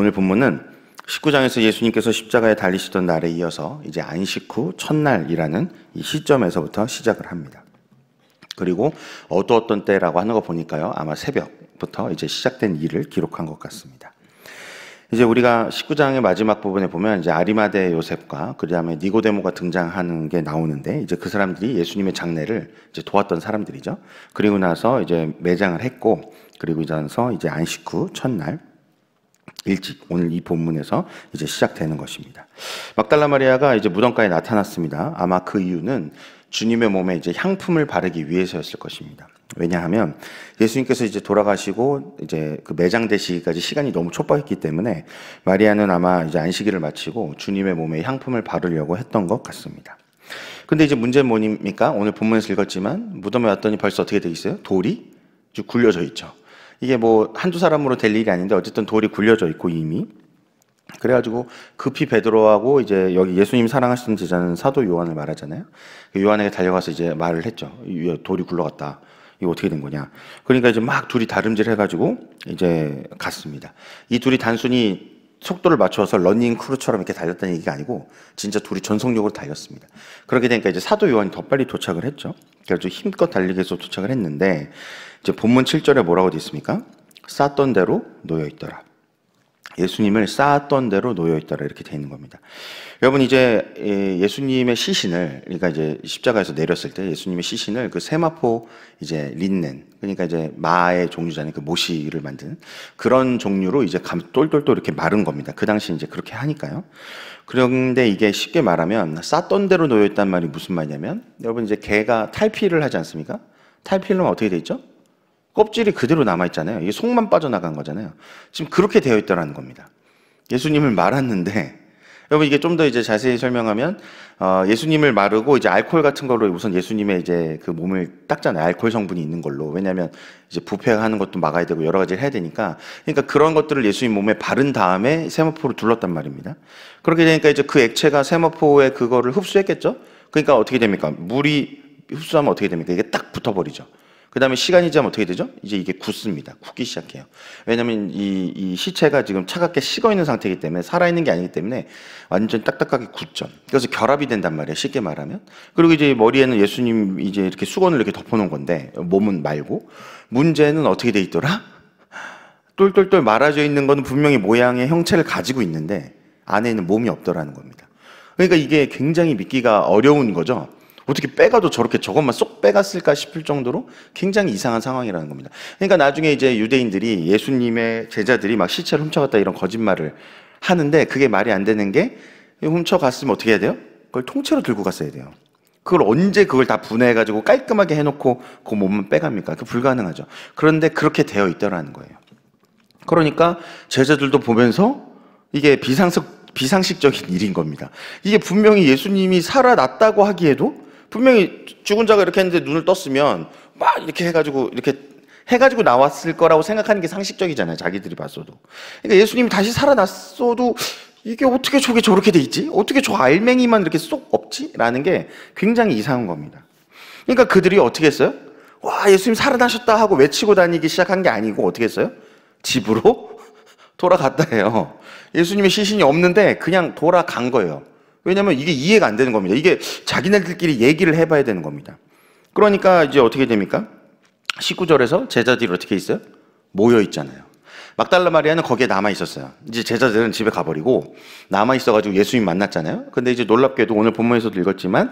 오늘 본문은 19장에서 예수님께서 십자가에 달리시던 날에 이어서 이제 안식 후 첫날이라는 이 시점에서부터 시작을 합니다. 그리고 어두웠던 때라고 하는 거 보니까요. 아마 새벽부터 이제 시작된 일을 기록한 것 같습니다. 이제 우리가 19장의 마지막 부분에 보면 이제 아리마대 요셉과 그다음에 니고데모가 등장하는 게 나오는데 이제 그 사람들이 예수님의 장례를 이제 도왔던 사람들이죠. 그리고 나서 이제 매장을 했고 그리고 나서 이제 안식 후 첫날 일찍 오늘 이 본문에서 이제 시작되는 것입니다. 막달라 마리아가 이제 무덤가에 나타났습니다. 아마 그 이유는 주님의 몸에 이제 향품을 바르기 위해서였을 것입니다. 왜냐하면 예수님께서 이제 돌아가시고 이제 그 매장되시기까지 시간이 너무 촉박했기 때문에 마리아는 아마 이제 안식일을 마치고 주님의 몸에 향품을 바르려고 했던 것 같습니다. 근데 이제 문제 뭐입니까? 오늘 본문에서 읽었지만 무덤에 왔더니 벌써 어떻게 되어 있어요? 돌이 굴려져 있죠. 이게 뭐 한두 사람으로 될 일이 아닌데 어쨌든 돌이 굴려져 있고 이미 그래가지고 급히 베드로하고 이제 여기 예수님 사랑하시는 제자는 사도 요한을 말하잖아요. 그 요한에게 달려가서 이제 말을 했죠. 돌이 굴러갔다. 이거 어떻게 된 거냐. 그러니까 이제 막 둘이 다름질 해가지고 이제 갔습니다. 이 둘이 단순히 속도를 맞춰서 러닝 크루처럼 이렇게 달렸다는 얘기가 아니고 진짜 둘이 전속력으로 달렸습니다. 그렇게 되니까 이제 사도 요한이 더 빨리 도착을 했죠. 그래서 힘껏 달리기 위 해서 도착을 했는데 이제 본문 7절에 뭐라고 돼 있습니까? 쌓던 대로 놓여 있더라. 예수님을 쌓았던 대로 놓여 있더라 이렇게 되 있는 겁니다. 여러분 이제 예수님의 시신을 그러니까 이제 십자가에서 내렸을 때 예수님의 시신을 그 세마포 이제 린넨 그러니까 이제 마의 종류잖아요 그 모시를 만든 그런 종류로 이제 감 똘똘똘 이렇게 마른 겁니다. 그 당시 이제 그렇게 하니까요. 그런데 이게 쉽게 말하면 쌓던 대로 놓여 있단 말이 무슨 말이냐면 여러분 이제 개가 탈피를 하지 않습니까? 탈피를 하면 어떻게 돼 있죠? 껍질이 그대로 남아있잖아요. 이게 속만 빠져나간 거잖아요. 지금 그렇게 되어 있다라는 겁니다. 예수님을 말았는데, 여러분 이게 좀 더 이제 자세히 설명하면, 어, 예수님을 마르고 이제 알코올 같은 걸로 우선 예수님의 이제 그 몸을 닦잖아요. 알코올 성분이 있는 걸로. 왜냐면 하 이제 부패하는 것도 막아야 되고 여러 가지를 해야 되니까. 그러니까 그런 것들을 예수님 몸에 바른 다음에 세마포를 둘렀단 말입니다. 그렇게 되니까 이제 그 액체가 세마포에 그거를 흡수했겠죠? 그러니까 어떻게 됩니까? 물이 흡수하면 어떻게 됩니까? 이게 딱 붙어버리죠. 그 다음에 시간이 지나면 어떻게 되죠? 이제 이게 굳습니다. 굳기 시작해요. 왜냐면 이, 이 시체가 지금 차갑게 식어 있는 상태이기 때문에 살아있는 게 아니기 때문에 완전 딱딱하게 굳죠. 그래서 결합이 된단 말이에요. 쉽게 말하면. 그리고 이제 머리에는 예수님 이제 이렇게 수건을 이렇게 덮어놓은 건데 몸은 말고 문제는 어떻게 돼 있더라? 똘똘똘 말아져 있는 거 분명히 모양의 형체를 가지고 있는데 안에는 몸이 없더라는 겁니다. 그러니까 이게 굉장히 믿기가 어려운 거죠. 어떻게 빼가도 저렇게 저것만 쏙 빼갔을까 싶을 정도로 굉장히 이상한 상황이라는 겁니다. 그러니까 나중에 이제 유대인들이 예수님의 제자들이 막 시체를 훔쳐갔다 이런 거짓말을 하는데 그게 말이 안 되는 게 훔쳐갔으면 어떻게 해야 돼요? 그걸 통째로 들고 갔어야 돼요. 그걸 언제 그걸 다 분해해가지고 깔끔하게 해놓고 그 몸만 빼갑니까? 그 불가능하죠. 그런데 그렇게 되어 있더라는 거예요. 그러니까 제자들도 보면서 이게 비상식, 비상식적인 일인 겁니다. 이게 분명히 예수님이 살아났다고 하기에도 분명히 죽은 자가 이렇게 했는데 눈을 떴으면 막 이렇게 해가지고 이렇게 해가지고 나왔을 거라고 생각하는 게 상식적이잖아요. 자기들이 봤어도. 그러니까 예수님이 다시 살아났어도 이게 어떻게 저게 저렇게 돼 있지? 어떻게 저 알맹이만 이렇게 쏙 없지? 라는 게 굉장히 이상한 겁니다. 그러니까 그들이 어떻게 했어요? 와, 예수님 살아나셨다 하고 외치고 다니기 시작한 게 아니고 어떻게 했어요? 집으로 돌아갔다 해요. 예수님의 시신이 없는데 그냥 돌아간 거예요. 왜냐면 이게 이해가 안 되는 겁니다. 이게 자기네들끼리 얘기를 해봐야 되는 겁니다. 그러니까 이제 어떻게 됩니까? 19절에서 제자들이 어떻게 있어요? 모여 있잖아요. 막달라 마리아는 거기에 남아 있었어요. 이제 제자들은 집에 가버리고 남아 있어가지고 예수님 만났잖아요. 근데 이제 놀랍게도 오늘 본문에서도 읽었지만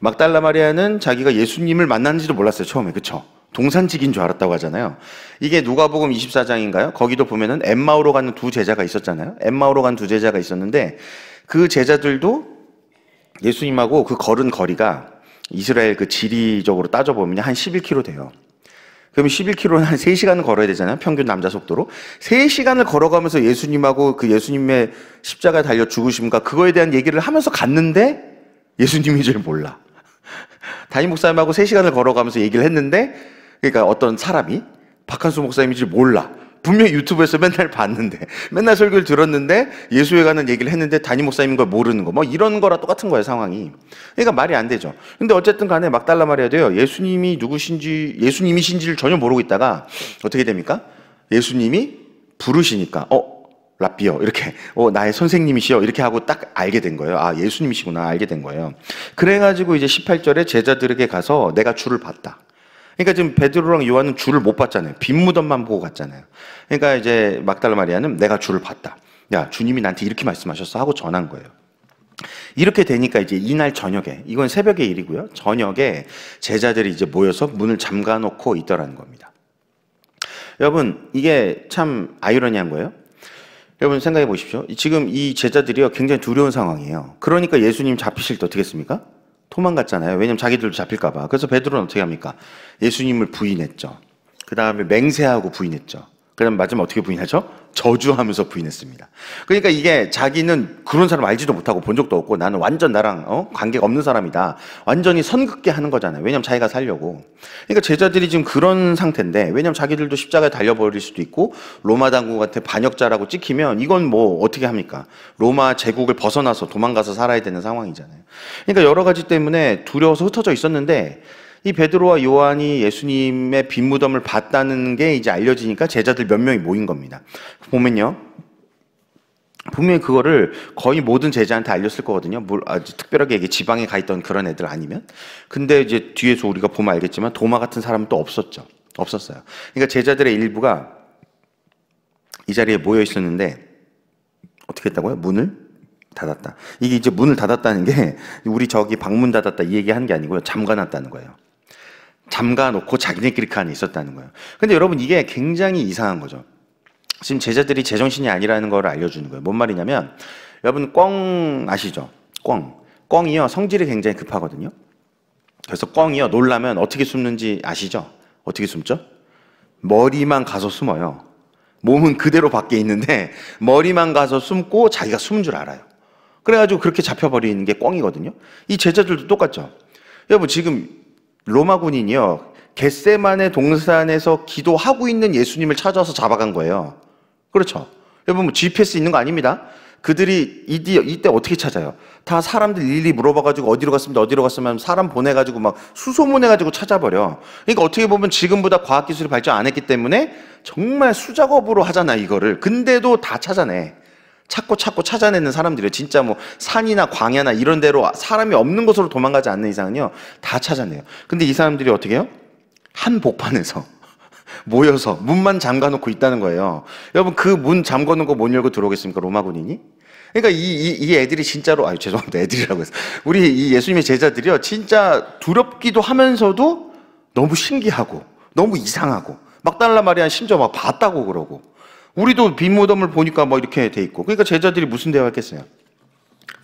막달라 마리아는 자기가 예수님을 만났는지도 몰랐어요. 처음에 그쵸? 동산직인 줄 알았다고 하잖아요. 이게 누가복음 24장인가요? 거기도 보면은 엠마오로 가는 두 제자가 있었잖아요. 엠마오로 간 두 제자가 있었는데 그 제자들도 예수님하고 그 걸은 거리가 이스라엘 그 지리적으로 따져보면 한 11km 돼요. 그럼 11km는 한3시간 걸어야 되잖아요. 평균 남자 속도로. 3시간을 걸어가면서 예수님하고 그 예수님의 십자가 달려 죽으심과 그거에 대한 얘기를 하면서 갔는데 예수님인 줄 몰라. 담임 목사님하고 3시간을 걸어가면서 얘기를 했는데 그러니까 어떤 사람이 박한수 목사님인 줄 몰라. 분명히 유튜브에서 맨날 봤는데, 맨날 설교를 들었는데, 예수에 관한 얘기를 했는데, 담임 목사님인 걸 모르는 거. 뭐 이런 거랑 똑같은 거예요, 상황이. 그러니까 말이 안 되죠. 근데 어쨌든 간에 막 달라 말해야 돼요. 예수님이 누구신지, 예수님이신지를 전혀 모르고 있다가, 어떻게 됩니까? 예수님이 부르시니까, 어, 라비어 이렇게 어 나의 선생님이시여 이렇게 하고 딱 알게 된 거예요. 아 예수님이시구나 알게 된 거예요. 그래가지고 이제 18절에 제자들에게 가서 내가 주를 봤다. 그러니까 지금 베드로랑 요한은 줄을 못 봤잖아요. 빈 무덤만 보고 갔잖아요. 그러니까 이제 막달라 마리아는 내가 줄을 봤다. 야, 주님이 나한테 이렇게 말씀하셨어 하고 전한 거예요. 이렇게 되니까 이제 이날 저녁에 이건 새벽의 일이고요. 저녁에 제자들이 이제 모여서 문을 잠가 놓고 있더라는 겁니다. 여러분, 이게 참 아이러니한 거예요. 여러분 생각해 보십시오. 지금 이 제자들이요 굉장히 두려운 상황이에요. 그러니까 예수님 잡히실 때 어떻게 했습니까? 도망갔잖아요. 왜냐면 자기들도 잡힐까봐. 그래서 베드로는 어떻게 합니까? 예수님을 부인했죠. 그 다음에 맹세하고 부인했죠. 그럼 맞으면 어떻게 부인하죠? 저주하면서 부인했습니다. 그러니까 이게 자기는 그런 사람 알지도 못하고 본 적도 없고 나는 완전 나랑 어? 관계가 없는 사람이다. 완전히 선긋게 하는 거잖아요. 왜냐면 자기가 살려고. 그러니까 제자들이 지금 그런 상태인데 왜냐면 자기들도 십자가에 달려버릴 수도 있고 로마 당국한테 반역자라고 찍히면 이건 뭐 어떻게 합니까? 로마 제국을 벗어나서 도망가서 살아야 되는 상황이잖아요. 그러니까 여러 가지 때문에 두려워서 흩어져 있었는데 이 베드로와 요한이 예수님의 빈무덤을 봤다는 게 이제 알려지니까 제자들 몇 명이 모인 겁니다. 보면요. 분명히 그거를 거의 모든 제자한테 알렸을 거거든요. 뭘 아주 특별하게 이게 지방에 가 있던 그런 애들 아니면. 근데 이제 뒤에서 우리가 보면 알겠지만 도마 같은 사람은 또 없었죠. 없었어요. 그러니까 제자들의 일부가 이 자리에 모여 있었는데 어떻게 했다고요? 문을 닫았다. 이게 이제 문을 닫았다는 게 우리 저기 방문 닫았다 이 얘기 하는 게 아니고요. 잠가놨다는 거예요. 잠가 놓고 자기네끼리 칸이 그 있었다는 거예요. 근데 여러분 이게 굉장히 이상한 거죠. 지금 제자들이 제정신이 아니라는 걸 알려주는 거예요. 뭔 말이냐면 여러분 꽝 아시죠? 꽝. 꽝이요 성질이 굉장히 급하거든요. 그래서 꽝이요 놀라면 어떻게 숨는지 아시죠? 어떻게 숨죠? 머리만 가서 숨어요. 몸은 그대로 밖에 있는데 머리만 가서 숨고 자기가 숨은 줄 알아요. 그래가지고 그렇게 잡혀버리는 게 꽝이거든요. 이 제자들도 똑같죠. 여러분 지금 로마군인이요. 겟세만의 동산에서 기도하고 있는 예수님을 찾아서 잡아간 거예요. 그렇죠. 여러분, 뭐 GPS 있는 거 아닙니다. 그들이 이디, 이때 어떻게 찾아요? 다 사람들 일일이 물어봐가지고 어디로 갔습니다, 어디로 갔으면 사람 보내가지고 막 수소문해가지고 찾아버려. 그러니까 어떻게 보면 지금보다 과학기술이 발전 안 했기 때문에 정말 수작업으로 하잖아, 이거를. 근데도 다 찾아내. 찾고 찾고 찾아내는 사람들이 진짜 뭐 산이나 광야나 이런 데로 사람이 없는 곳으로 도망가지 않는 이상은요. 다 찾아내요. 근데 이 사람들이 어떻게 해요? 한 복판에서 모여서 문만 잠가 놓고 있다는 거예요. 여러분 그 문 잠궈 놓은 거 못 열고 들어오겠습니까? 로마군인이? 그러니까 이, 이, 이, 애들이 진짜로, 아유, 죄송합니다. 애들이라고 해서. 우리 이 예수님의 제자들이요. 진짜 두렵기도 하면서도 너무 신기하고, 너무 이상하고, 막 달라 마리야 심지어 막 봤다고 그러고. 우리도 빈 무덤을 보니까 뭐 이렇게 돼 있고. 그러니까 제자들이 무슨 대화했겠어요?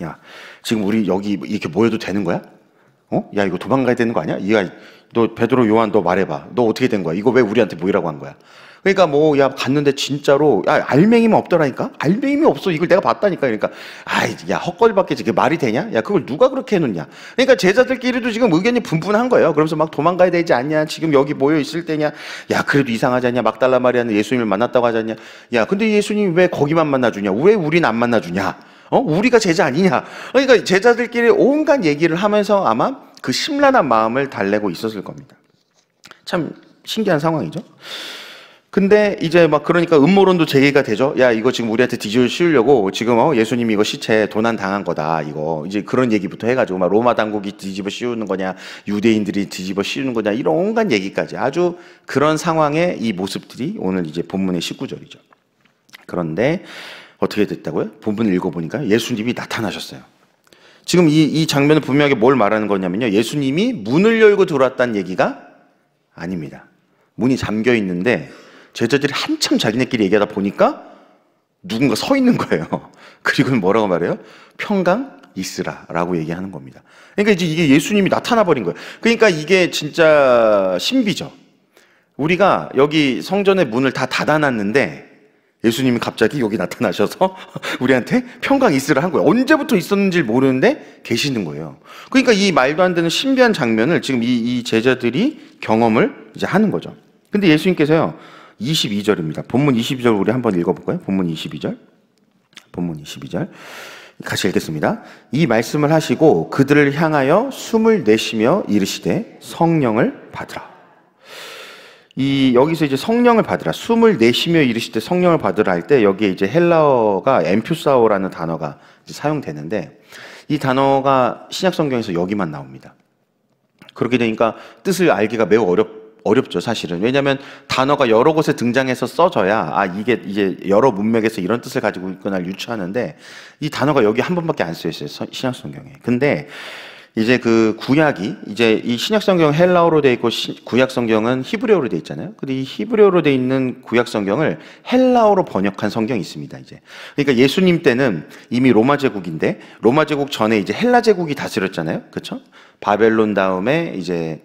야, 지금 우리 여기 이렇게 모여도 되는 거야? 어? 야, 이거 도망가야 되는 거 아니야? 이가 너 베드로 요한 너 말해봐. 너 어떻게 된 거야? 이거 왜 우리한테 모이라고 한 거야? 그러니까 뭐, 야, 갔는데 진짜로, 야, 알맹이면 없더라니까? 알맹이면 없어. 이걸 내가 봤다니까. 그러니까, 아이, 야, 헛걸이밖에 그게 말이 되냐? 야, 그걸 누가 그렇게 해놓냐? 그러니까 제자들끼리도 지금 의견이 분분한 거예요. 그러면서 막 도망가야 되지 않냐? 지금 여기 모여있을 때냐? 야, 그래도 이상하지 않냐? 막달라 마리아는 예수님을 만났다고 하지 않냐? 야, 근데 예수님 왜 거기만 만나주냐? 왜 우린 안 만나주냐? 어? 우리가 제자 아니냐? 그러니까 제자들끼리 온갖 얘기를 하면서 아마 그 심란한 마음을 달래고 있었을 겁니다. 참 신기한 상황이죠. 근데 이제 막 그러니까 음모론도 제기가 되죠. 야, 이거 지금 우리한테 뒤집어 씌우려고 지금 어, 예수님이 거 시체 도난 당한 거다. 이거 이제 그런 얘기부터 해가지고 막 로마 당국이 뒤집어 씌우는 거냐, 유대인들이 뒤집어 씌우는 거냐, 이런 온갖 얘기까지 아주 그런 상황의 이 모습들이 오늘 이제 본문의 19절이죠. 그런데 어떻게 됐다고요? 본문을 읽어보니까 예수님이 나타나셨어요. 지금 이, 이장면은 분명하게 뭘 말하는 거냐면요. 예수님이 문을 열고 들어왔다는 얘기가 아닙니다. 문이 잠겨 있는데 제자들이 한참 자기네끼리 얘기하다 보니까 누군가 서 있는 거예요. 그리고 뭐라고 말해요? 평강 있으라라고 얘기하는 겁니다. 그러니까 이제 이게 예수님이 나타나 버린 거예요. 그러니까 이게 진짜 신비죠. 우리가 여기 성전의 문을 다 닫아놨는데 예수님이 갑자기 여기 나타나셔서 우리한테 평강 있으라 한 거예요. 언제부터 있었는지 모르는데 계시는 거예요. 그러니까 이 말도 안 되는 신비한 장면을 지금 이, 이 제자들이 경험을 이제 하는 거죠. 근데 예수님께서요, 22절입니다. 본문 22절 우리 한번 읽어볼까요? 본문 22절. 본문 22절. 같이 읽겠습니다. 이 말씀을 하시고 그들을 향하여 숨을 내쉬며 이르시되 성령을 받으라. 이 여기서 이제 성령을 받으라 숨을 내쉬며 이르실 때 성령을 받으라 할 때 여기에 이제 헬라어가 엠퓨사오라는 단어가 사용되는데 이 단어가 신약 성경에서 여기만 나옵니다. 그렇게 되니까 뜻을 알기가 매우 어렵 어렵죠, 사실은. 왜냐하면 단어가 여러 곳에 등장해서 써져야 아 이게 이제 여러 문맥에서 이런 뜻을 가지고 있구나 유추하는데 이 단어가 여기 한 번밖에 안 쓰여 있어요, 신약 성경에. 근데 이제 그 구약이 이제 이 신약 성경 헬라어로 돼 있고 시, 구약 성경은 히브리어로 돼 있잖아요. 근데 이 히브리어로 돼 있는 구약 성경을 헬라어로 번역한 성경이 있습니다. 이제 그러니까 예수님 때는 이미 로마 제국인데 로마 제국 전에 이제 헬라 제국이 다스렸잖아요. 그렇죠? 바벨론 다음에 이제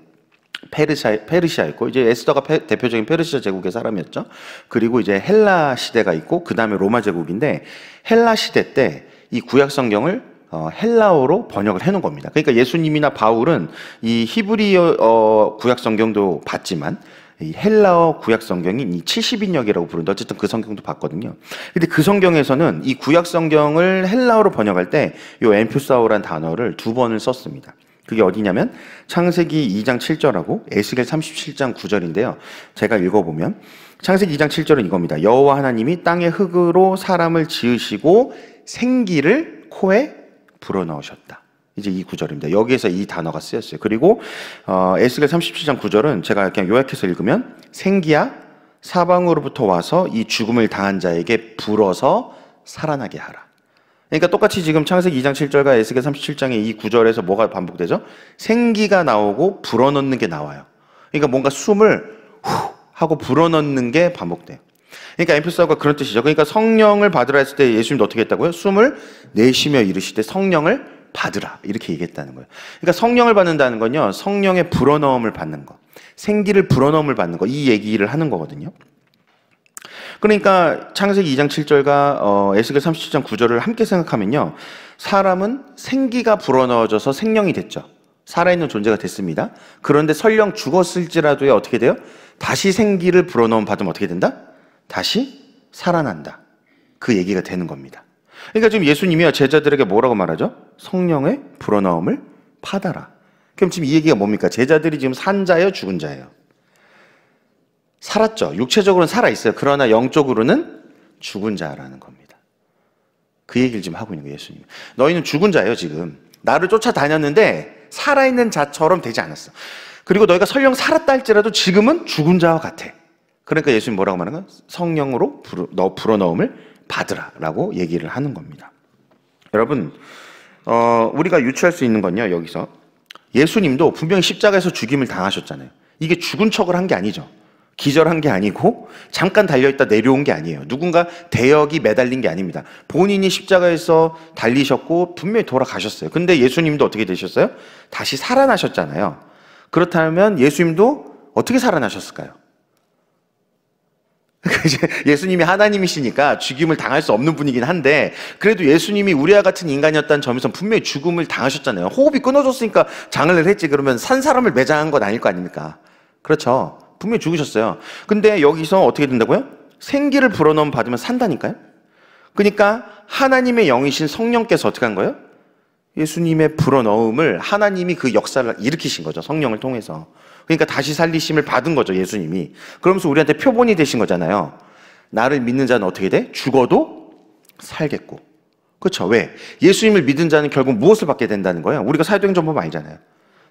페르시아, 페르시아였고 이제 에스더가 페, 대표적인 페르시아 제국의 사람이었죠. 그리고 이제 헬라 시대가 있고 그 다음에 로마 제국인데 헬라 시대 때 이 구약 성경을 어, 헬라어로 번역을 해놓은 겁니다. 그러니까 예수님이나 바울은 이 히브리어 어, 구약 성경도 봤지만 이 헬라어 구약 성경인 이 70인역이라고 부른다. 어쨌든 그 성경도 봤거든요. 근데 그 성경에서는 이 구약 성경을 헬라어로 번역할 때이 엠퓨사오란 단어를 두 번을 썼습니다. 그게 어디냐면 창세기 2장 7절하고 에스겔 37장 9절인데요. 제가 읽어보면 창세기 2장 7절은 이겁니다. 여호와 하나님이 땅의 흙으로 사람을 지으시고 생기를 코에 불어넣으셨다. 이제 이 구절입니다. 여기에서 이 단어가 쓰였어요. 그리고 어, 에스겔 37장 9절은 제가 그냥 요약해서 읽으면 생기야 사방으로부터 와서 이 죽음을 당한 자에게 불어서 살아나게 하라. 그러니까 똑같이 지금 창세기 2장 7절과 에스겔 37장의 이구절에서 뭐가 반복되죠? 생기가 나오고 불어넣는 게 나와요. 그러니까 뭔가 숨을 후 하고 불어넣는 게 반복돼요. 그러니까 엠피사가 그런 뜻이죠. 그러니까 성령을 받으라 했을 때 예수님도 어떻게 했다고요? 숨을 내쉬며 이르시되 성령을 받으라 이렇게 얘기했다는 거예요. 그러니까 성령을 받는다는 건요. 성령의 불어넣음을 받는 거. 생기를 불어넣음을 받는 거. 이 얘기를 하는 거거든요. 그러니까 창세기 2장 7절과 어, 에스겔 37장 9절을 함께 생각하면요. 사람은 생기가 불어넣어져서 생명이 됐죠. 살아있는 존재가 됐습니다. 그런데 설령 죽었을지라도요, 어떻게 돼요? 다시 생기를 불어넣음 받으면 어떻게 된다? 다시 살아난다. 그 얘기가 되는 겁니다. 그러니까 지금 예수님이요, 제자들에게 뭐라고 말하죠? 성령의 불어넣음을 받아라. 그럼 지금 이 얘기가 뭡니까? 제자들이 지금 산 자예요, 죽은 자예요? 살았죠. 육체적으로는 살아있어요. 그러나 영적으로는 죽은 자라는 겁니다. 그 얘기를 지금 하고 있는 거예요, 예수님. 너희는 죽은 자예요, 지금. 나를 쫓아다녔는데 살아있는 자처럼 되지 않았어. 그리고 너희가 설령 살았다 할지라도 지금은 죽은 자와 같아. 그러니까 예수님 뭐라고 말하는 거야? 성령으로 불어, 너 불어넣음을 받으라. 라고 얘기를 하는 겁니다. 여러분, 어, 우리가 유추할 수 있는 건요, 여기서. 예수님도 분명히 십자가에서 죽임을 당하셨잖아요. 이게 죽은 척을 한 게 아니죠. 기절한 게 아니고 잠깐 달려있다 내려온 게 아니에요. 누군가 대역이 매달린 게 아닙니다. 본인이 십자가에서 달리셨고 분명히 돌아가셨어요. 근데 예수님도 어떻게 되셨어요? 다시 살아나셨잖아요. 그렇다면 예수님도 어떻게 살아나셨을까요? 그 예수님이 하나님이시니까 죽임을 당할 수 없는 분이긴 한데 그래도 예수님이 우리와 같은 인간이었다는 점에서 분명히 죽음을 당하셨잖아요. 호흡이 끊어졌으니까 장을 했지 그러면 산 사람을 매장한 건 아닐 거 아닙니까? 그렇죠. 분명히 죽으셨어요. 근데 여기서 어떻게 된다고요? 생기를 불어넣음 받으면 산다니까요? 그러니까 하나님의 영이신 성령께서 어떻게 한 거예요? 예수님의 불어넣음을 하나님이 그 역사를 일으키신 거죠. 성령을 통해서. 그러니까 다시 살리심을 받은 거죠. 예수님이. 그러면서 우리한테 표본이 되신 거잖아요. 나를 믿는 자는 어떻게 돼? 죽어도 살겠고. 그렇죠. 왜? 예수님을 믿은 자는 결국 무엇을 받게 된다는 거예요? 우리가 사도행전 보면 알잖아요.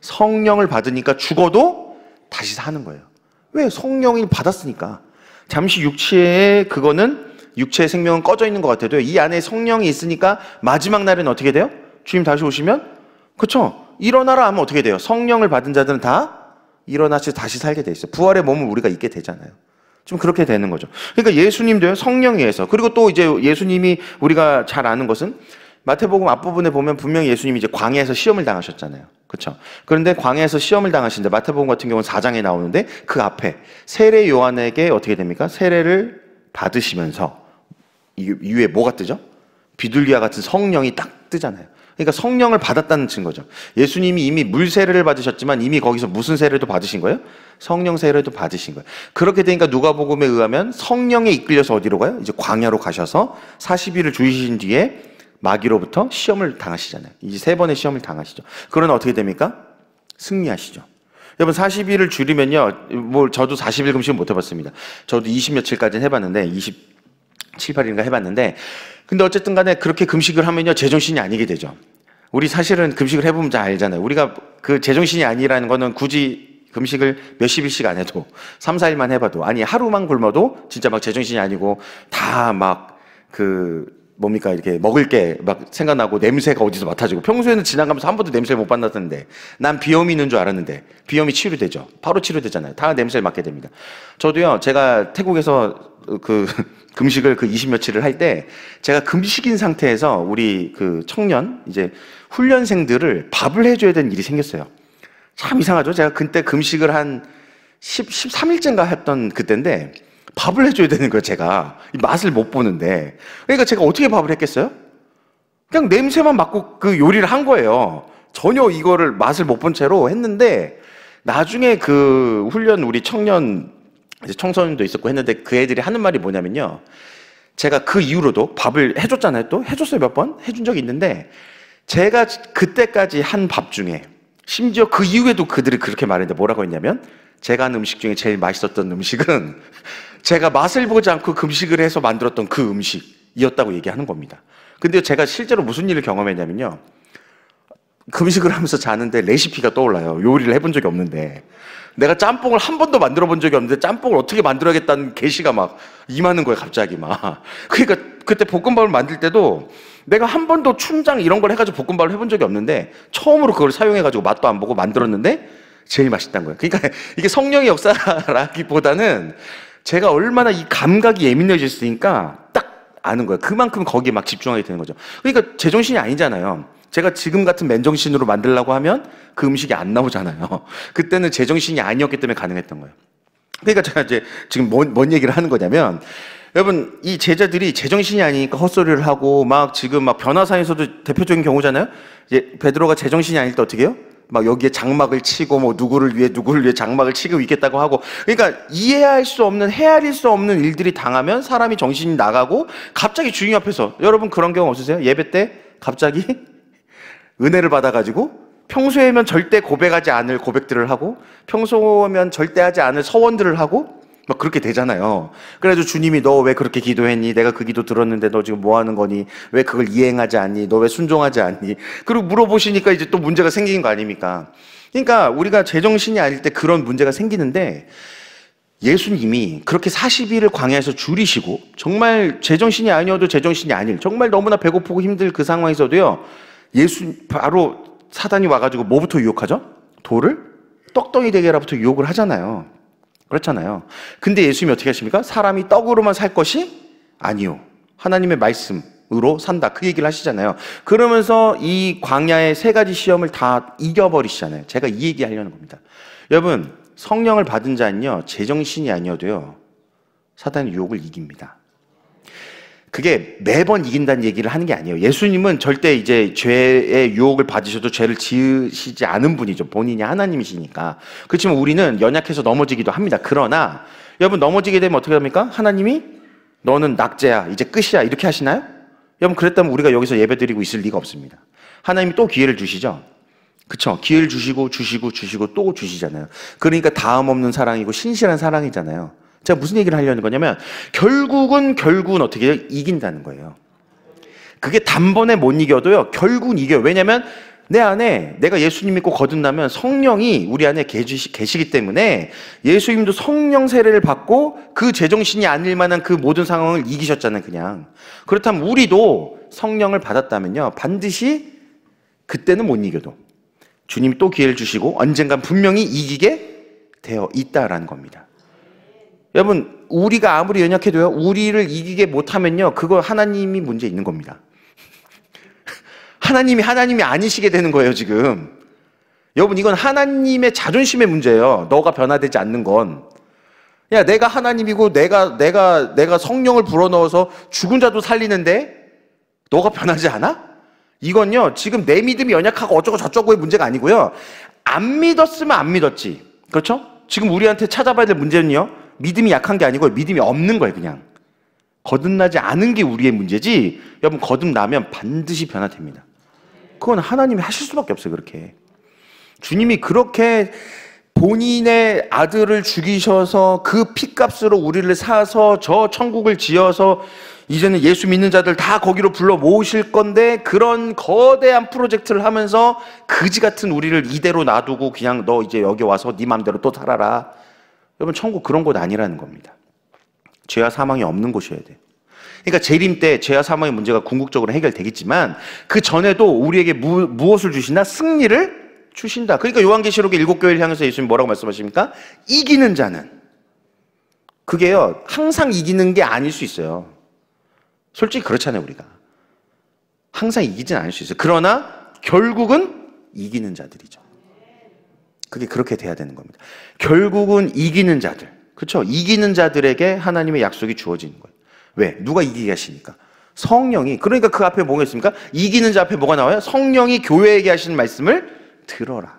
성령을 받으니까 죽어도 다시 사는 거예요. 왜 성령이 받았으니까. 잠시 육체의 그거는 육체의 생명은 꺼져 있는 것 같아도 이 안에 성령이 있으니까 마지막 날은 어떻게 돼요? 주님 다시 오시면 그쵸? 일어나라 하면 어떻게 돼요? 성령을 받은 자들은 다 일어나서 다시 살게 돼 있어요. 부활의 몸을 우리가 있게 되잖아요. 좀 그렇게 되는 거죠. 그러니까 예수님도 성령에 의해서 그리고 또 이제 예수님이 우리가 잘 아는 것은 마태복음 앞부분에 보면 분명히 예수님이 이제 광야에서 시험을 당하셨잖아요. 그렇죠? 그런데 광야에서 시험을 당하신데 마태복음 같은 경우는 4장에 나오는데 그 앞에 세례 요한에게 어떻게 됩니까? 세례를 받으시면서 이후에 뭐가 뜨죠? 비둘기와 같은 성령이 딱 뜨잖아요. 그러니까 성령을 받았다는 증거죠. 예수님이 이미 물 세례를 받으셨지만 이미 거기서 무슨 세례도 받으신 거예요? 성령 세례도 받으신 거예요. 그렇게 되니까 누가복음에 의하면 성령에 이끌려서 어디로 가요? 이제 광야로 가셔서 40일을 주이신 뒤에 마귀로부터 시험을 당하시잖아요. 이제세 번의 시험을 당하시죠. 그러나 어떻게 됩니까? 승리하시죠. 여러분 40일을 줄이면요. 뭐 저도 40일 금식은 못 해봤습니다. 저도 20 며칠까지는 해봤는데 20 7, 8일인가 해봤는데 근데 어쨌든 간에 그렇게 금식을 하면요. 제정신이 아니게 되죠. 우리 사실은 금식을 해보면 잘 알잖아요. 우리가 그 제정신이 아니라는 거는 굳이 금식을 몇십일씩 안 해도 3, 4일만 해봐도 아니 하루만 굶어도 진짜 막 제정신이 아니고 다막그 뭡니까 이렇게 먹을 게 막 생각나고 냄새가 어디서 맡아지고 평소에는 지나가면서 한 번도 냄새를 못 맡았는데 난 비염이 있는 줄 알았는데 비염이 치료되죠 바로 치료되잖아요 다 냄새를 맡게 됩니다 저도요 제가 태국에서 그 금식을 그20 며칠을 할 때 제가 금식인 상태에서 우리 그 청년 이제 훈련생들을 밥을 해줘야 되는 일이 생겼어요 참 이상하죠 제가 그때 금식을 한 10, 13일째인가 했던 그때인데 밥을 해줘야 되는 거예요, 제가. 이 맛을 못 보는데. 그러니까 제가 어떻게 밥을 했겠어요? 그냥 냄새만 맡고 그 요리를 한 거예요. 전혀 이거를 맛을 못 본 채로 했는데, 나중에 그 훈련 우리 청년, 청소년도 있었고 했는데 그 애들이 하는 말이 뭐냐면요. 제가 그 이후로도 밥을 해줬잖아요, 또. 해줬어요, 몇 번? 해준 적이 있는데, 제가 그때까지 한 밥 중에, 심지어 그 이후에도 그들이 그렇게 말했는데 뭐라고 했냐면, 제가 한 음식 중에 제일 맛있었던 음식은 제가 맛을 보지 않고 금식을 해서 만들었던 그 음식이었다고 얘기하는 겁니다. 근데 제가 실제로 무슨 일을 경험했냐면요. 금식을 하면서 자는데 레시피가 떠올라요. 요리를 해본 적이 없는데. 내가 짬뽕을 한 번도 만들어 본 적이 없는데 짬뽕을 어떻게 만들어야겠다는 계시가막 임하는 거예요, 갑자기 막. 그러니까 그때 볶음밥을 만들 때도 내가 한 번도 춘장 이런 걸 해가지고 볶음밥을 해본 적이 없는데 처음으로 그걸 사용해가지고 맛도 안 보고 만들었는데 제일 맛있단 거예요. 그러니까 이게 성령의 역사라기보다는 제가 얼마나 이 감각이 예민해졌으니까 딱 아는 거예요. 그만큼 거기에 막 집중하게 되는 거죠. 그러니까 제정신이 아니잖아요. 제가 지금 같은 맨정신으로 만들려고 하면 그 음식이 안 나오잖아요. 그때는 제정신이 아니었기 때문에 가능했던 거예요. 그러니까 제가 이제 지금 뭔, 뭔 얘기를 하는 거냐면 여러분 이 제자들이 제정신이 아니니까 헛소리를 하고 막 지금 막 변화사에서도 대표적인 경우잖아요. 이제 베드로가 제정신이 아닐 때 어떻게 해요? 막 여기에 장막을 치고 뭐 누구를 위해 누구를 위해 장막을 치고 있겠다고 하고 그러니까 이해할 수 없는 헤아릴 수 없는 일들이 당하면 사람이 정신이 나가고 갑자기 주인 앞에서 여러분 그런 경우 없으세요? 예배 때 갑자기 은혜를 받아가지고 평소에면 절대 고백하지 않을 고백들을 하고 평소면 절대 하지 않을 서원들을 하고 막 그렇게 되잖아요. 그래가지고 주님이 너 왜 그렇게 기도했니? 내가 그 기도 들었는데 너 지금 뭐 하는 거니? 왜 그걸 이행하지 않니? 너 왜 순종하지 않니? 그리고 물어보시니까 이제 또 문제가 생기는 거 아닙니까? 그러니까 우리가 제정신이 아닐 때 그런 문제가 생기는데 예수님이 그렇게 40일을 광야에서 줄이시고 정말 제정신이 아니어도 제정신이 아닐 정말 너무나 배고프고 힘들 그 상황에서도요 예수 바로 사단이 와가지고 뭐부터 유혹하죠? 돌을 떡덩이 되게라부터 유혹을 하잖아요. 그렇잖아요. 근데 예수님이 어떻게 하십니까? 사람이 떡으로만 살 것이 아니요. 하나님의 말씀으로 산다. 그 얘기를 하시잖아요. 그러면서 이 광야의 세 가지 시험을 다 이겨버리시잖아요. 제가 이 얘기 하려는 겁니다. 여러분, 성령을 받은 자는요, 제정신이 아니어도요, 사단의 유혹을 이깁니다. 그게 매번 이긴다는 얘기를 하는 게 아니에요. 예수님은 절대 이제 죄의 유혹을 받으셔도 죄를 지으시지 않은 분이죠. 본인이 하나님이시니까. 그렇지만 우리는 연약해서 넘어지기도 합니다. 그러나 여러분 넘어지게 되면 어떻게 합니까? 하나님이 너는 낙제야. 이제 끝이야. 이렇게 하시나요? 여러분 그랬다면 우리가 여기서 예배드리고 있을 리가 없습니다. 하나님이 또 기회를 주시죠. 그쵸? 기회를 주시고 주시고 주시고 또 주시잖아요. 그러니까 다음 없는 사랑이고 신실한 사랑이잖아요. 제가 무슨 얘기를 하려는 거냐면 결국은 결국은 어떻게 이긴다는 거예요. 그게 단번에 못 이겨도요. 결국은 이겨요. 왜냐면 내 안에 내가 예수님 믿고 거듭나면 성령이 우리 안에 계시기 때문에 예수님도 성령 세례를 받고 그 제정신이 아닐 만한 그 모든 상황을 이기셨잖아요, 그냥. 그렇다면 우리도 성령을 받았다면요. 반드시 그때는 못 이겨도 주님또 기회를 주시고 언젠간 분명히 이기게 되어 있다라는 겁니다. 여러분, 우리가 아무리 연약해도요, 우리를 이기게 못하면요, 그거 하나님이 문제 있는 겁니다. 하나님이 하나님이 아니시게 되는 거예요, 지금. 여러분, 이건 하나님의 자존심의 문제예요. 너가 변화되지 않는 건. 야, 내가 하나님이고 내가 내가 내가 성령을 불어넣어서 죽은 자도 살리는데 너가 변하지 않아? 이건요. 지금 내 믿음이 연약하고 어쩌고 저쩌고의 문제가 아니고요. 안 믿었으면 안 믿었지. 그렇죠? 지금 우리한테 찾아봐야 될 문제는요. 믿음이 약한 게 아니고 믿음이 없는 거예요, 그냥. 거듭나지 않은 게 우리의 문제지, 여러분, 거듭나면 반드시 변화됩니다. 그건 하나님이 하실 수밖에 없어요, 그렇게. 주님이 그렇게 본인의 아들을 죽이셔서 그 피값으로 우리를 사서 저 천국을 지어서 이제는 예수 믿는 자들 다 거기로 불러 모으실 건데 그런 거대한 프로젝트를 하면서 그지 같은 우리를 이대로 놔두고 그냥 너 이제 여기 와서 네 맘대로 또 살아라. 여러분 천국 그런 곳 아니라는 겁니다. 죄와 사망이 없는 곳이어야 돼요. 그러니까 재림 때 죄와 사망의 문제가 궁극적으로 해결되겠지만 그 전에도 우리에게 무, 무엇을 주시나 승리를 주신다. 그러니까 요한계시록의 일곱 교회를 향해서 예수님 뭐라고 말씀하십니까? 이기는 자는 그게요 항상 이기는 게 아닐 수 있어요. 솔직히 그렇잖아요 우리가 항상 이기진 않을 수 있어요. 그러나 결국은 이기는 자들이죠. 그게 그렇게 돼야 되는 겁니다. 결국은 이기는 자들. 그렇죠? 이기는 자들에게 하나님의 약속이 주어지는 거예요. 왜? 누가 이기게 하십니까 성령이. 그러니까 그 앞에 뭐가 있습니까? 이기는 자 앞에 뭐가 나와요? 성령이 교회에게 하시는 말씀을 들어라.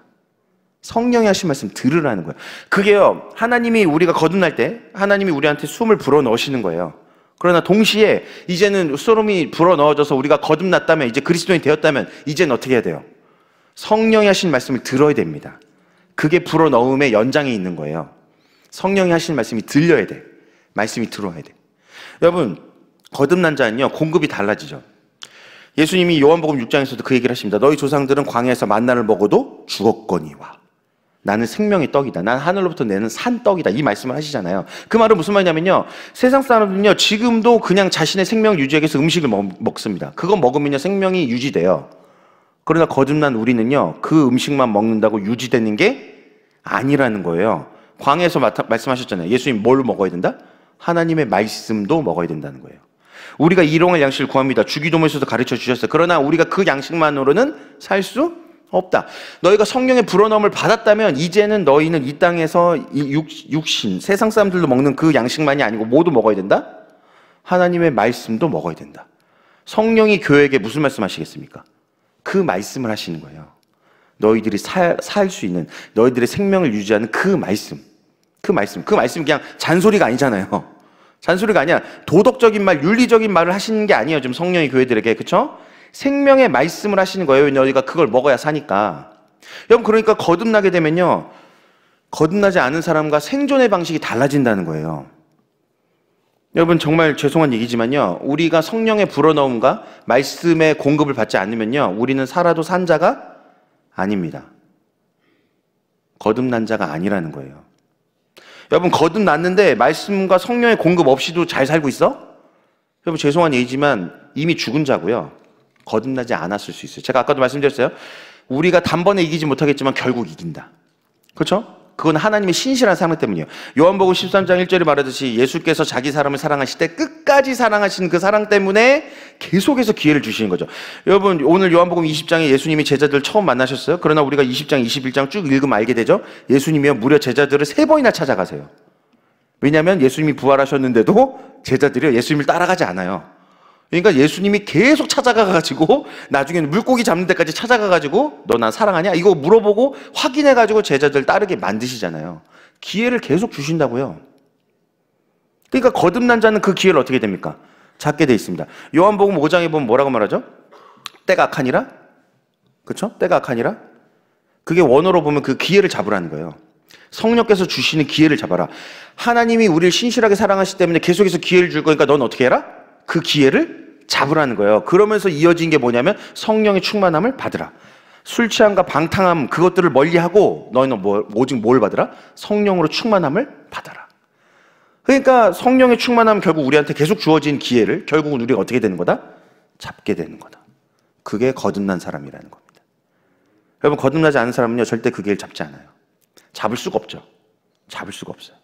성령이 하신 말씀 들으라는 거예요. 그게요. 하나님이 우리가 거듭날 때 하나님이 우리한테 숨을 불어 넣으시는 거예요. 그러나 동시에 이제는 소름이 불어 넣어져서 우리가 거듭났다면 이제 그리스도인이 되었다면 이제는 어떻게 해야 돼요? 성령이 하신 말씀을 들어야 됩니다. 그게 불어넣음의 연장이 있는 거예요. 성령이 하시 말씀이 들려야 돼. 말씀이 들어와야 돼. 여러분, 거듭난 자는요, 공급이 달라지죠. 예수님이 요한복음 6장에서도 그 얘기를 하십니다. 너희 조상들은 광야에서 만나를 먹어도 죽었거니와. 나는 생명의 떡이다. 난 하늘로부터 내는 산 떡이다. 이 말씀을 하시잖아요. 그 말은 무슨 말이냐면요. 세상 사람들은요, 지금도 그냥 자신의 생명 유지하기 위해서 음식을 먹, 습니다 그거 먹으면요, 생명이 유지돼요. 그러나 거듭난 우리는요, 그 음식만 먹는다고 유지되는 게 아니라는 거예요. 광에서 말씀하셨잖아요. 예수님 뭘 먹어야 된다? 하나님의 말씀도 먹어야 된다는 거예요. 우리가 일용할 양식을 구합니다. 주기도문에서도 가르쳐 주셨어요. 그러나 우리가 그 양식만으로는 살 수 없다. 너희가 성령의 불어넣을 받았다면 이제는 너희는 이 땅에서 육, 신 세상 사람들도 먹는 그 양식만이 아니고 모두 먹어야 된다? 하나님의 말씀도 먹어야 된다. 성령이 교회에게 무슨 말씀 하시겠습니까? 그 말씀을 하시는 거예요. 너희들이 살 수 있는 너희들의 생명을 유지하는 그 말씀. 그 말씀. 그 말씀 그냥 잔소리가 아니잖아요. 잔소리가 아니야. 도덕적인 말, 윤리적인 말을 하시는 게 아니에요. 지금 성령이 교회들에게. 그렇죠? 생명의 말씀을 하시는 거예요. 왜냐 가 그걸 먹어야 사니까. 여러분 그러니까 거듭나게 되면요. 거듭나지 않은 사람과 생존의 방식이 달라진다는 거예요. 여러분 정말 죄송한 얘기지만요. 우리가 성령의 불어넣음과 말씀의 공급을 받지 않으면요. 우리는 살아도 산 자가 아닙니다. 거듭난 자가 아니라는 거예요. 여러분 거듭났는데 말씀과 성령의 공급 없이도 잘 살고 있어? 여러분 죄송한 얘기지만 이미 죽은 자고요. 거듭나지 않았을 수 있어요. 제가 아까도 말씀드렸어요. 우리가 단번에 이기지 못하겠지만 결국 이긴다. 그렇죠? 그건 하나님의 신실한 사랑 때문이에요. 요한복음 13장 1절에 말하듯이 예수께서 자기 사람을 사랑하실 때 끝까지 사랑하신 그 사랑 때문에 계속해서 기회를 주시는 거죠. 여러분 오늘 요한복음 20장에 예수님이 제자들 처음 만나셨어요. 그러나 우리가 20장 21장 쭉 읽으면 알게 되죠. 예수님이 무려 제자들을 세 번이나 찾아가세요. 왜냐하면 예수님이 부활하셨는데도 제자들이 예수님을 따라가지 않아요. 그러니까 예수님이 계속 찾아가가지고 나중에는 물고기 잡는 데까지 찾아가가지고 너 나 사랑하냐? 이거 물어보고 확인해가지고 제자들 따르게 만드시잖아요. 기회를 계속 주신다고요. 그러니까 거듭난 자는 그 기회를 어떻게 됩니까? 잡게 돼 있습니다. 요한복음 5장에 보면 뭐라고 말하죠? 때가 악하니라? 그렇죠? 때가 악하니라? 그게 원어로 보면 그 기회를 잡으라는 거예요. 성령께서 주시는 기회를 잡아라. 하나님이 우리를 신실하게 사랑하시기 때문에 계속해서 기회를 줄 거니까 넌 어떻게 해라? 그 기회를 잡으라는 거예요. 그러면서 이어진 게 뭐냐면 성령의 충만함을 받으라. 술 취함과 방탕함 그것들을 멀리하고 너희는 뭐, 오직 뭘 받으라? 성령으로 충만함을 받아라. 그러니까 성령의 충만함 결국 우리한테 계속 주어진 기회를 결국은 우리가 어떻게 되는 거다? 잡게 되는 거다. 그게 거듭난 사람이라는 겁니다. 여러분 거듭나지 않은 사람은요 절대 그 길을 잡지 않아요. 잡을 수가 없죠. 잡을 수가 없어요.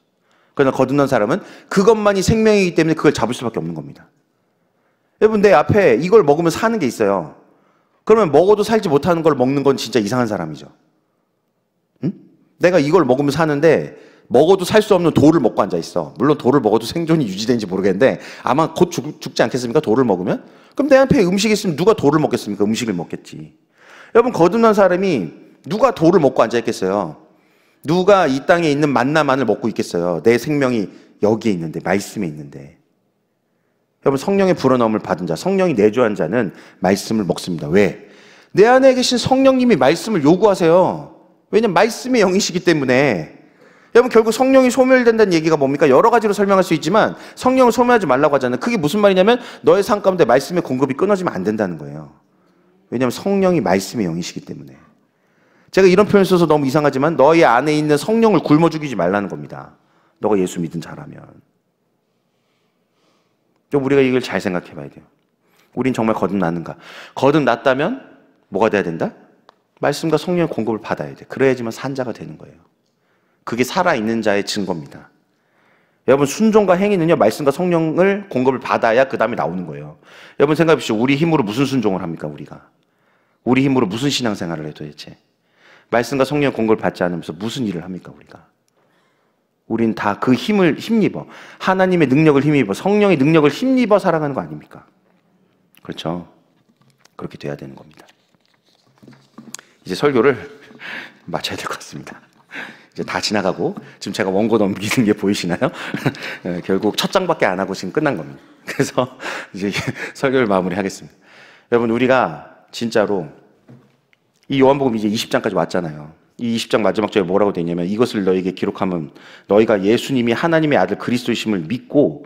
그러나 거듭난 사람은 그것만이 생명이기 때문에 그걸 잡을 수밖에 없는 겁니다. 여러분 내 앞에 이걸 먹으면 사는 게 있어요. 그러면 먹어도 살지 못하는 걸 먹는 건 진짜 이상한 사람이죠. 응? 내가 이걸 먹으면 사는데 먹어도 살 수 없는 돌을 먹고 앉아 있어. 물론 돌을 먹어도 생존이 유지되는지 모르겠는데 아마 곧 죽, 죽지 않겠습니까? 돌을 먹으면? 그럼 내 앞에 음식이 있으면 누가 돌을 먹겠습니까? 음식을 먹겠지. 여러분 거듭난 사람이 누가 돌을 먹고 앉아 있겠어요? 누가 이 땅에 있는 만나만을 먹고 있겠어요? 내 생명이 여기에 있는데 말씀에 있는데. 여러분 성령의 불어넣음을 받은 자, 성령이 내주한 자는 말씀을 먹습니다. 왜? 내 안에 계신 성령님이 말씀을 요구하세요. 왜냐면 말씀의 영이시기 때문에 여러분 결국 성령이 소멸된다는 얘기가 뭡니까? 여러 가지로 설명할 수 있지만 성령을 소멸하지 말라고 하잖아요. 그게 무슨 말이냐면 너의 삶 가운데 말씀의 공급이 끊어지면 안 된다는 거예요. 왜냐하면 성령이 말씀의 영이시기 때문에. 제가 이런 표현 을 써서 너무 이상하지만 너희 안에 있는 성령을 굶어 죽이지 말라는 겁니다. 너가 예수 믿은 자라면. 좀 우리가 이걸 잘 생각해 봐야 돼요. 우린 정말 거듭났는가? 거듭났다면 뭐가 돼야 된다? 말씀과 성령의 공급을 받아야 돼. 그래야지만 산자가 되는 거예요. 그게 살아있는 자의 증거입니다. 여러분, 순종과 행위는요, 말씀과 성령을 공급을 받아야 그 다음에 나오는 거예요. 여러분 생각해 보시오. 우리 힘으로 무슨 순종을 합니까, 우리가? 우리 힘으로 무슨 신앙생활을 해 도대체? 말씀과 성령의 공급을 받지 않으면서 무슨 일을 합니까, 우리가? 우린 다 그 힘을 힘입어. 하나님의 능력을 힘입어. 성령의 능력을 힘입어 살아가는 거 아닙니까? 그렇죠. 그렇게 돼야 되는 겁니다. 이제 설교를 마쳐야 될 것 같습니다. 이제 다 지나가고, 지금 제가 원고 넘기는 게 보이시나요? 예, 결국 첫 장밖에 안 하고 지금 끝난 겁니다. 그래서 이제 설교를 마무리하겠습니다. 여러분, 우리가 진짜로 이 요한복음 이제 20장까지 왔잖아요. 이 20장 마지막 절에 뭐라고 되냐면 이것을 너에게 기록하면 너희가 예수님이 하나님의 아들 그리스도이심을 믿고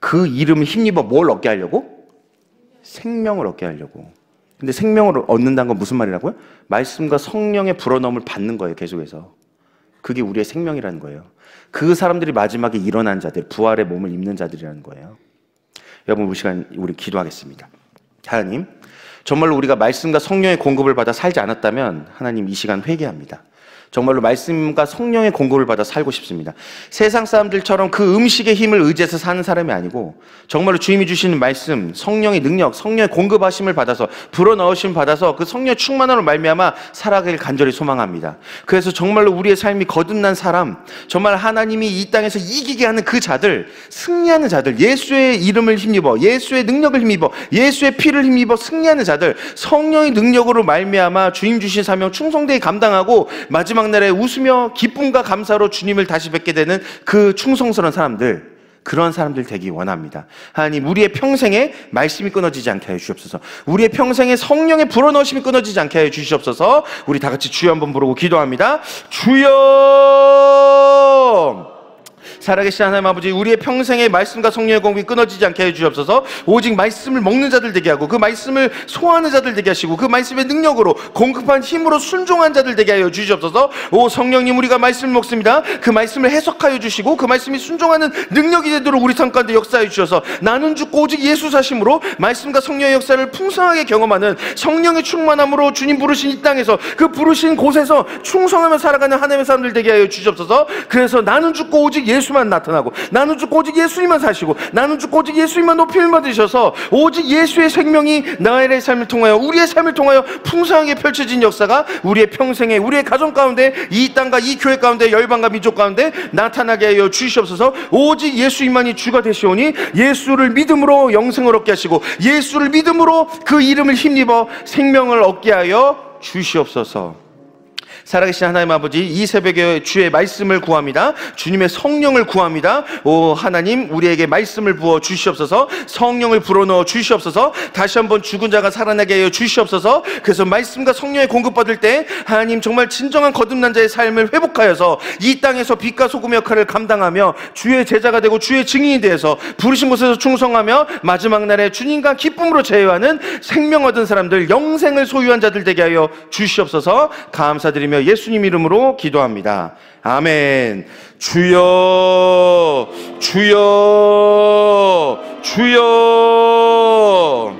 그 이름을 힘입어 뭘 얻게 하려고? 생명을 얻게 하려고. 근데 생명을 얻는다는 건 무슨 말이라고요? 말씀과 성령의 불어넣을 받는 거예요, 계속해서. 그게 우리의 생명이라는 거예요. 그 사람들이 마지막에 일어난 자들, 부활의 몸을 입는 자들이라는 거예요. 여러분, 우리 시간, 우리 기도하겠습니다. 하나님, 정말로 우리가 말씀과 성령의 공급을 받아 살지 않았다면 하나님 이 시간 회개합니다. 정말로 말씀과 성령의 공급을 받아 살고 싶습니다. 세상 사람들처럼 그 음식의 힘을 의지해서 사는 사람이 아니고 정말로 주님이 주시는 말씀, 성령의 능력, 성령의 공급하심을 받아서 불어넣으심 받아서 그 성령 충만함을 말미암아 살아가길 간절히 소망합니다. 그래서 정말로 우리의 삶이 거듭난 사람, 정말 하나님이 이 땅에서 이기게 하는 그 자들, 승리하는 자들, 예수의 이름을 힘입어, 예수의 능력을 힘입어, 예수의 피를 힘입어 승리하는 자들, 성령의 능력으로 말미암아 주님 주신 사명 충성되게 감당하고 마지막 마지막 날에 웃으며 기쁨과 감사로 주님을 다시 뵙게 되는 그 충성스러운 사람들, 그런 사람들 되기 원합니다. 하나님, 우리의 평생에 말씀이 끊어지지 않게 하 주시옵소서. 우리의 평생에 성령의 불어넣으심이 끊어지지 않게 하 주시옵소서. 우리 다 같이 주여 한번 부르고 기도합니다. 주여! 살아계신 하나님 아버지 우리의 평생의 말씀과 성령의 공이 끊어지지 않게 해주옵소서 오직 말씀을 먹는 자들 되게 하고 그 말씀을 소화하는 자들 되게 하시고 그 말씀의 능력으로 공급한 힘으로 순종한 자들 되게 하여 주시옵소서 오 성령님 우리가 말씀을 먹습니다 그 말씀을 해석하여 주시고 그 말씀이 순종하는 능력이 되도록 우리 성 가운데 역사해 주셔서 나는 죽고 오직 예수 사심으로 말씀과 성령의 역사를 풍성하게 경험하는 성령의 충만함으로 주님 부르신 이 땅에서 그 부르신 곳에서 충성하며 살아가는 하나님의 사람들 되게 하여 주시옵소서 그래서 나는 죽고 오직 예수 예수만 나타나고 나는 주 오직 예수님만 사시고 나는 주 오직 예수님만 높임을 받으셔서 오직 예수의 생명이 나의 삶을 통하여 우리의 삶을 통하여 풍성하게 펼쳐진 역사가 우리의 평생에 우리의 가정 가운데 이 땅과 이 교회 가운데 열방과 민족 가운데 나타나게 하여 주시옵소서 오직 예수님만이 주가 되시오니 예수를 믿음으로 영생을 얻게 하시고 예수를 믿음으로 그 이름을 힘입어 생명을 얻게 하여 주시옵소서. 살아계신 하나님 아버지 이 새벽에 주의 말씀을 구합니다. 주님의 성령을 구합니다. 오 하나님 우리에게 말씀을 부어 주시옵소서. 성령을 불어넣어 주시옵소서. 다시 한번 죽은 자가 살아나게 하여 주시옵소서. 그래서 말씀과 성령의 공급받을 때 하나님 정말 진정한 거듭난 자의 삶을 회복하여서 이 땅에서 빛과 소금 역할을 감당하며 주의 제자가 되고 주의 증인이 되어서 부르신 곳에서 충성하며 마지막 날에 주님과 기쁨으로 재회하는 생명 얻은 사람들 영생을 소유한 자들 되게 하여 주시옵소서. 감사드리며 하며 예수님 이름으로 기도합니다. 아멘. 주여, 주여, 주여.